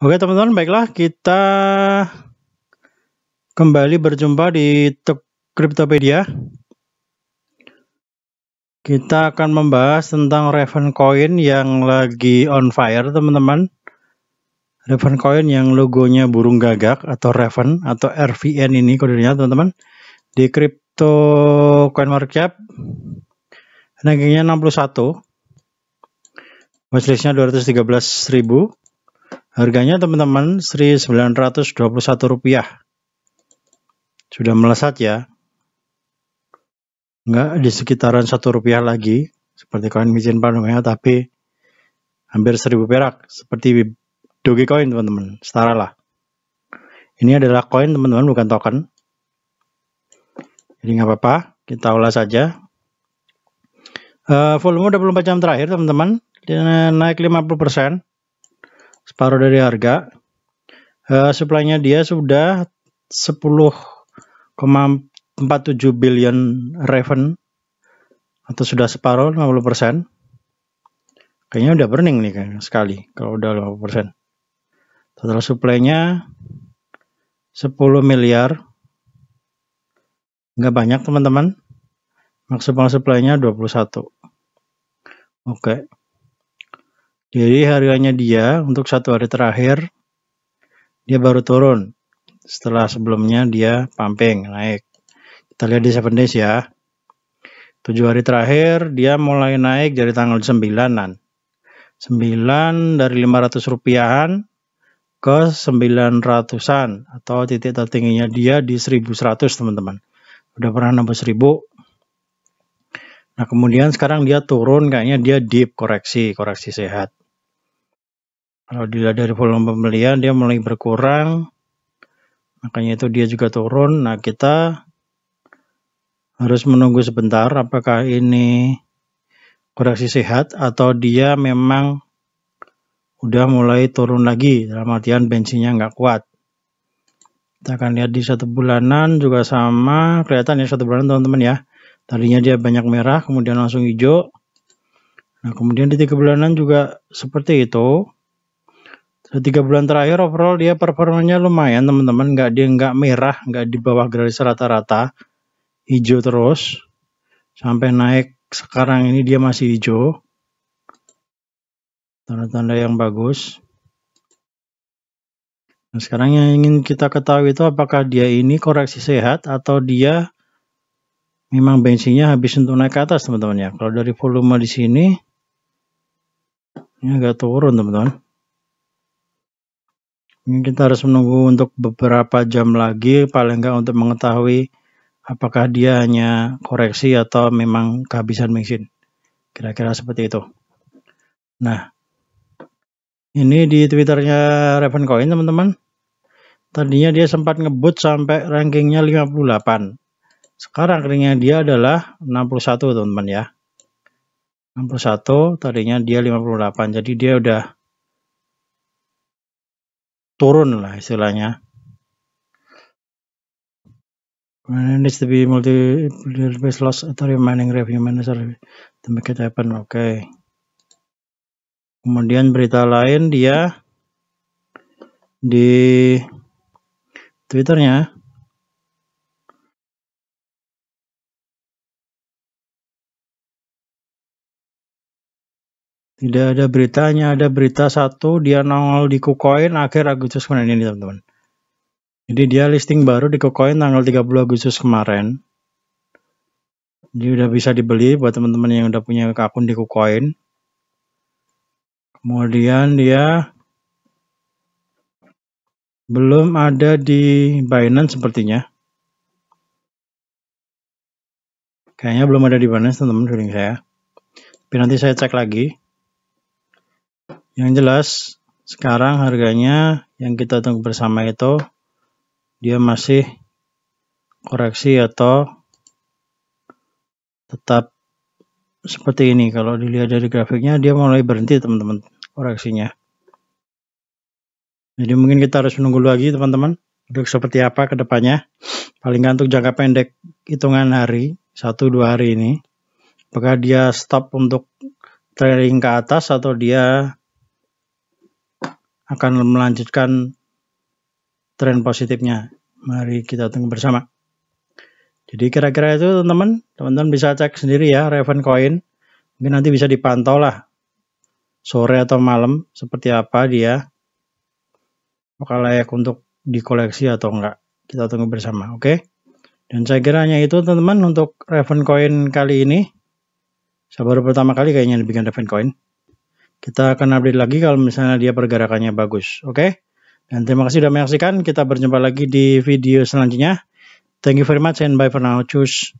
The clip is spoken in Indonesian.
Oke teman-teman, baiklah kita kembali berjumpa di Cryptopedia. Kita akan membahas tentang Raven Coin yang lagi on fire teman-teman. Raven Coin yang logonya burung gagak atau Raven atau RVN ini kodenya teman-teman. Di crypto coin market cap rankingnya 61. Watchlistnya 213 ribu Harganya teman-teman rp rupiah Sudah melesat ya. Enggak di sekitaran satu rupiah lagi. Seperti koin micin ya tapi hampir 1000 perak. Seperti Dogecoin teman-teman. Setara lah. Ini adalah koin teman-teman bukan token. Jadi nggak apa-apa. Kita ulas saja. Uh, volume 24 jam terakhir teman-teman naik 50% separuh dari harga. Uh, supply-nya dia sudah 10,47 billion revenue atau sudah separuh 50%. persen. Kayaknya udah burning nih kan sekali kalau udah 50%. persen, Total supply 10 miliar. Nggak banyak teman-teman. Maksimal supply 21. Oke. Okay. Jadi harganya dia untuk satu hari terakhir dia baru turun setelah sebelumnya dia pumping naik. Kita lihat di 7 days ya. 7 hari terakhir dia mulai naik dari tanggal 9-an. 9 dari 500 rupiahan ke 900-an atau titik tertingginya dia di 1100 teman-teman. Udah pernah nambah 1000. Nah kemudian sekarang dia turun kayaknya dia deep koreksi, koreksi sehat. Kalau dilihat dari volume pembelian dia mulai berkurang. Makanya itu dia juga turun. Nah, kita harus menunggu sebentar apakah ini koreksi sehat atau dia memang udah mulai turun lagi dalam artian bensinnya nggak kuat kita akan lihat di satu bulanan juga sama kelihatan ya satu bulanan teman-teman ya tadinya dia banyak merah kemudian langsung hijau nah kemudian di tiga bulanan juga seperti itu tiga bulan terakhir overall dia performanya lumayan teman-teman nggak dia nggak merah nggak di bawah garis rata-rata hijau terus sampai naik sekarang ini dia masih hijau tanda-tanda yang bagus nah, sekarang yang ingin kita ketahui itu apakah dia ini koreksi sehat atau dia memang bensinnya habis untuk naik ke atas teman-teman ya kalau dari volume di sini ini agak turun teman-teman kita harus menunggu untuk beberapa jam lagi paling enggak untuk mengetahui apakah dia hanya koreksi atau memang kehabisan mesin Kira-kira seperti itu. Nah, ini di Twitternya Raven Coin teman-teman. Tadinya dia sempat ngebut sampai rankingnya 58. Sekarang rankingnya dia adalah 61 teman-teman ya. 61, tadinya dia 58. Jadi dia udah turun lah istilahnya. Manage needs to be multi base loss atau remaining revenue manager to make it Oke. Kemudian berita lain dia di Twitternya Tidak ada beritanya, ada berita satu dia nongol di KuCoin akhir Agustus kemarin ini teman-teman. Jadi dia listing baru di KuCoin tanggal 30 Agustus kemarin. Jadi udah bisa dibeli buat teman-teman yang udah punya akun di KuCoin. Kemudian dia belum ada di Binance sepertinya. Kayaknya belum ada di Binance teman-teman feeling saya. Tapi nanti saya cek lagi. Yang jelas sekarang harganya yang kita tunggu bersama itu dia masih koreksi atau tetap seperti ini. Kalau dilihat dari grafiknya dia mulai berhenti teman-teman koreksinya. Jadi mungkin kita harus menunggu lagi teman-teman untuk seperti apa kedepannya Paling nggak untuk jangka pendek hitungan hari, 1-2 hari ini. Apakah dia stop untuk trading ke atas atau dia akan melanjutkan tren positifnya. Mari kita tunggu bersama. Jadi kira-kira itu teman-teman, teman-teman bisa cek sendiri ya Raven Coin. Mungkin nanti bisa dipantau lah sore atau malam seperti apa dia. Apakah layak untuk dikoleksi atau enggak. Kita tunggu bersama, oke? Okay? Dan saya kira hanya itu teman-teman untuk Raven Coin kali ini. Saya baru pertama kali kayaknya bikin Raven Coin. Kita akan update lagi kalau misalnya dia pergerakannya bagus. Oke? Okay? Dan terima kasih sudah menyaksikan. Kita berjumpa lagi di video selanjutnya. Thank you very much and bye for now. Cus.